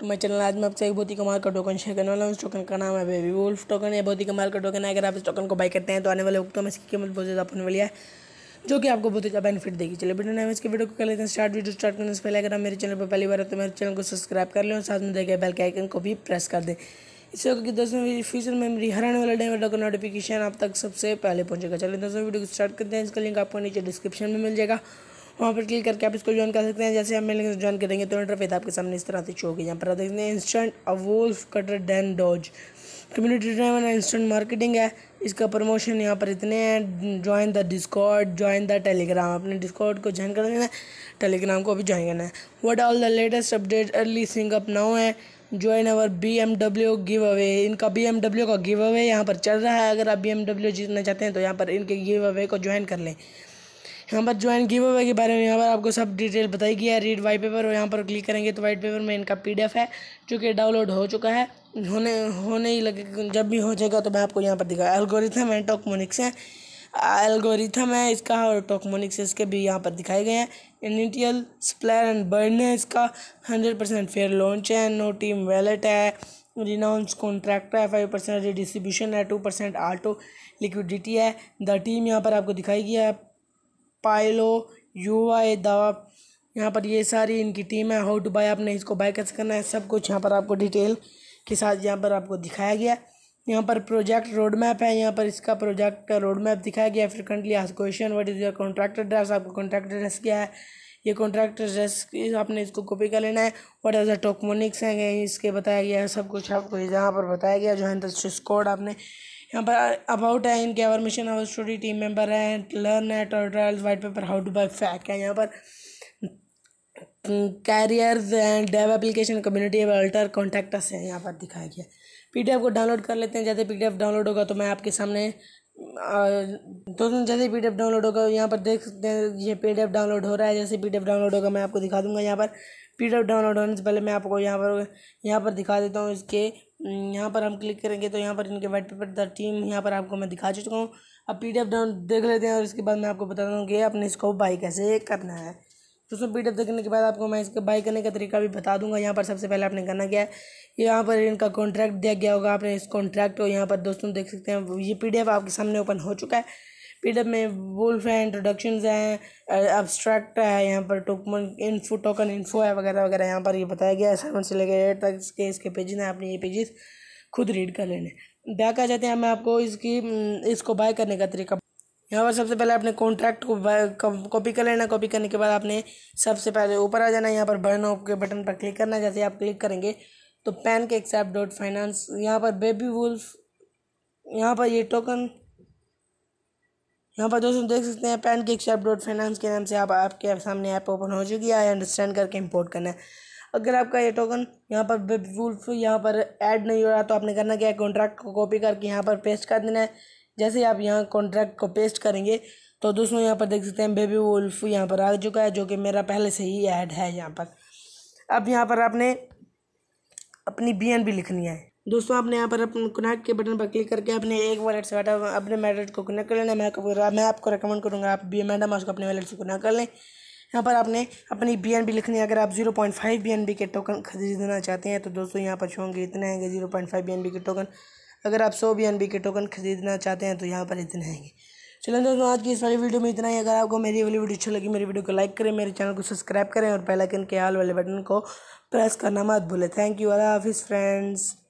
तो मैं चैनल आज मैं आपसे एक बहुत ही कमाल का टोकन शेयर करने वाला हूँ इस टोकन का नाम है बेबी वुल्फ टोकन ये बहुत ही कमाल का टोकन है अगर आप इस टोकन को बाई करते हैं तो आने वाले वक्तों में इसकी कीमत बहुत ज़्यादा होने वाली है जो कि आपको बहुत ज्यादा बेनिफिट देगी चलिए वीडियो नाम इसके वीडियो को कर लेते हैं स्टार्ट वीडियो स्टार्ट करने से पहले अगर आप मेरे चैनल पर पहली बार है तो मेरे चैनल को सब्सक्राइब कर लें और साथ में देखे बेल के आइकन को भी प्रेस कर दें इससे होगा कि दोस्तों फ्यूचर में मेरी हर आने वाला टाइम का नोटिफिकेशन आप तक सबसे पहले पहुंचेगा चलिए दोस्तों वीडियो को स्टार्ट करते हैं इसका लिंक आपको नीचे डिस्क्रिप्शन में मिल जाएगा वहाँ पर क्लिक करके आप इसको ज्वाइन कर सकते हैं जैसे हम मिलेंगे ज्वाइन तो करेंगे तो इंटरफेस आपके सामने इस तरह से शो होगी यहाँ पर आप देखते हैं इंस्टेंट अवोल्स कटर डैन डॉज कम्युनिटी ड्राइवन इंस्टेंट मार्केटिंग है इसका प्रमोशन यहाँ पर इतने हैं join the Discord join the Telegram अपने डिस्कॉर्ड को ज्वाइन कर देना है टेलीग्राम को भी ज्वाइन करना है what all the latest update early सिंग अप नाउ है join our B M W giveaway इनका बी एम डब्ल्यू का गिव अवे यहाँ पर चल रहा है अगर आप बी एम डब्ल्यू जीतना चाहते हैं तो यहाँ पर इनके गिव अवे को ज्वाइन कर लें यहाँ पर ज्वाइन गिव अवे के बारे में यहाँ पर आपको सब डिटेल बताई गई है रीड वाइट पेपर और यहाँ पर क्लिक करेंगे तो वाइट पेपर में इनका पी है जो कि डाउनलोड हो चुका है होने होने ही लगे जब भी हो जाएगा तो मैं आपको यहाँ पर दिखा एल्गोरिथम एंड टॉकमोनिक्स है एल्गोरिथम है इसका और टॉकमोनिक्स इसके भी यहाँ पर दिखाए गए हैं इनिटियल स्प्लैर एंड बर्न है इसका हंड्रेड परसेंट फेयर लॉन्च है नो टीम वैलेट है रिनाउंस कॉन्ट्रैक्ट है फाइव परसेंट डिस्ट्रीब्यूशन है टू परसेंट आटो लिक्विडिटी है द टीम यहाँ पर आपको दिखाई गया है पायलो यूआई ए दवा यहाँ पर ये सारी इनकी टीम है हाउ टू बाय आपने इसको बाय कैसे करना है सब कुछ यहाँ पर आपको डिटेल के साथ यहाँ पर आपको दिखाया गया यहाँ पर प्रोजेक्ट रोड मैप है यहाँ पर इसका प्रोजेक्ट का रोड मैप दिखाया गया फ्रिक्वेंटली आज question what is your contract address आपको कॉन्ट्रैक्ट एड्रेस क्या है ये कॉन्ट्रैक्ट एड्रेस आपने इसको कॉपी कर लेना है वट आर द टोकमोनिक्स हैं इसके बताया गया है सब कुछ आपको यहाँ पर बताया गया जो है कोड आपने यहाँ पर अबाउट है इनके our mission our story team member है लर्न है trials white paper how to buy FAQ है यहाँ पर careers and dev application community alter contacts हैं यहाँ पर दिखाया गया पी को डाउनलोड कर लेते हैं जैसे पी डाउनलोड होगा तो मैं आपके सामने दोस्तों जैसे पी डाउनलोड होगा यहाँ पर देख सकते हैं ये पी डाउनलोड हो रहा है जैसे पी डाउनलोड होगा मैं आपको दिखा दूंगा यहाँ पर पी डी एफ डाउनलोड होने से पहले मैं आपको यहाँ पर यहाँ पर दिखा देता हूँ इसके यहाँ पर हम क्लिक करेंगे तो यहाँ पर इनके वाइट पेपर द टीम यहाँ पर आपको मैं दिखा चुका हूँ अब पी डी एफ डाउन देख लेते हैं और इसके बाद मैं आपको बता दूँ कि अपने इसको बाई कैसे करना है तो उसमें पी डी एफ देखने के बाद आपको मैं इसके बाई करने का तरीका भी बता दूंगा यहाँ पर सबसे पहले आपने करना क्या है यहाँ पर इनका कॉन्ट्रैक्ट दिया गया होगा आपने इस कॉन्ट्रैक्ट को यहाँ पर दोस्तों देख सकते हैं ये पी डी एफ आपके सामने ओपन हो चुका है पीडब में वुल्फ है इंट्रोडक्शन हैं अब्स्ट्रैक्ट है यहाँ पर टोकन इन्फो टोकन इन्फो है वगैरह वगैरह यहाँ पर ये बताया गया है सेवन से लेकर एट तक इसके इसके पेजेस हैं आपने ये पेजेस खुद रीड कर लेने आ जाते हैं मैं आपको इसकी हम्म, इसको बाय करने का तरीका यहाँ पर सबसे पहले आपने कॉन्ट्रैक्ट को कॉपी कर लेना कॉपी करने के बाद आपने सबसे पहले ऊपर आ जाना यहाँ पर बर्न ऑफ के बटन पर क्लिक करना जैसे आप क्लिक करेंगे तो पैन के एक्सेप्ट डॉट फाइनेंस यहाँ पर बेबी वुल्फ यहाँ पर ये टोकन यहाँ पर दोस्तों देख सकते हैं PancakeSwap dot finance के नाम से आप आपके सामने ऐप ओपन हो चुकी है अंडरस्टैंड करके इम्पोर्ट करना है अगर आपका ये टोकन यहाँ पर वुल्फ यहाँ पर ऐड नहीं हो रहा तो आपने करना क्या है कॉन्ट्रैक्ट को कॉपी करके यहाँ पर पेस्ट कर देना है जैसे ही आप यहाँ कॉन्ट्रैक्ट को पेस्ट करेंगे तो दोस्तों यहाँ पर देख सकते हैं बेबी वुल्फ यहाँ पर आ चुका है जो कि मेरा पहले से ही ऐड है यहाँ पर अब यहाँ पर आपने अपनी बी लिखनी है दोस्तों आपने यहाँ पर अपने कनेक्ट के बटन पर क्लिक करके अपने एक वॉलेट से बैठा अपने मैडेट को कनेक्ट कर लेना मैं मैं आपको रिकमेंड करूँगा आप बी मैडम उसको अपने वॉलेट से कनेक्ट कर लें यहाँ पर आपने अपनी बी एन बी लिखनी है अगर आप zero point five B N B के टोकन खरीदना चाहते हैं तो दोस्तों यहाँ पर छोंगे इतने आएंगे zero point five B N B के टोकन अगर आप सौ बी एन बी के टोकन खरीदना चाहते हैं तो यहाँ पर इतने आएंगे चलो दोस्तों आज की इस वाली वीडियो में इतना ही अगर आपको मेरी वाली वीडियो अच्छी लगी मेरी वीडियो को लाइक करें मेरे चैनल को सब्सक्राइब करें और पहला कन के आल वाले बटन को प्रेस करना मत भूलें थैंक यू अल्लाह हाफिज़ फ्रेंड्स